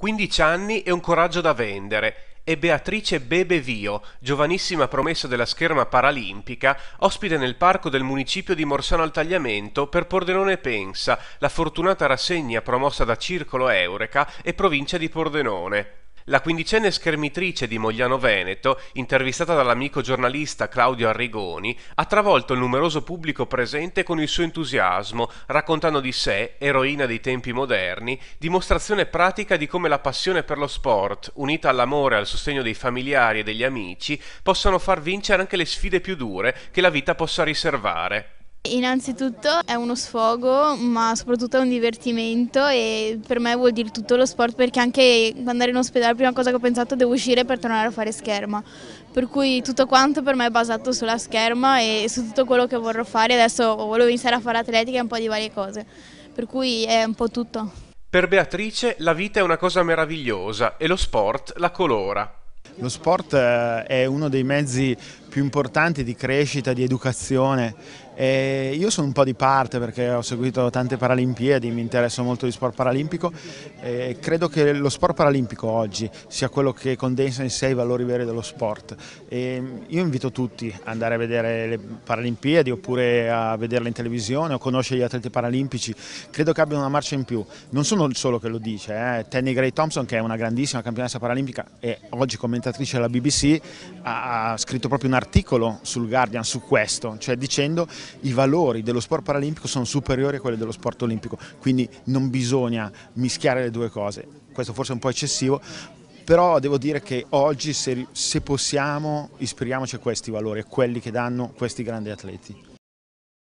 15 anni e un coraggio da vendere, e Beatrice Bebe Vio, giovanissima promessa della scherma paralimpica, ospite nel parco del municipio di Morsano al Tagliamento per Pordenone Pensa, la fortunata rassegna promossa da Circolo Eureka e provincia di Pordenone la quindicenne schermitrice di Mogliano Veneto, intervistata dall'amico giornalista Claudio Arrigoni, ha travolto il numeroso pubblico presente con il suo entusiasmo, raccontando di sé, eroina dei tempi moderni, dimostrazione pratica di come la passione per lo sport, unita all'amore e al sostegno dei familiari e degli amici, possano far vincere anche le sfide più dure che la vita possa riservare. Innanzitutto è uno sfogo, ma soprattutto è un divertimento e per me vuol dire tutto lo sport perché anche andare in ospedale la prima cosa che ho pensato è devo uscire per tornare a fare scherma. Per cui tutto quanto per me è basato sulla scherma e su tutto quello che vorrò fare. Adesso volevo iniziare a fare atletica e un po' di varie cose. Per cui è un po' tutto. Per Beatrice la vita è una cosa meravigliosa e lo sport la colora. Lo sport eh, è uno dei mezzi più importanti di crescita, di educazione. E io sono un po' di parte perché ho seguito tante Paralimpiadi, mi interesso molto di sport paralimpico e credo che lo sport paralimpico oggi sia quello che condensa in sé i valori veri dello sport. E io invito tutti ad andare a vedere le Paralimpiadi oppure a vederle in televisione o conoscere gli atleti paralimpici, credo che abbiano una marcia in più. Non sono solo che lo dice, eh. Tenny Gray Thompson che è una grandissima campionessa paralimpica e oggi commentatrice della BBC ha scritto proprio una articolo sul Guardian su questo, cioè dicendo i valori dello sport paralimpico sono superiori a quelli dello sport olimpico, quindi non bisogna mischiare le due cose. Questo forse è un po' eccessivo, però devo dire che oggi se, se possiamo ispiriamoci a questi valori, a quelli che danno questi grandi atleti.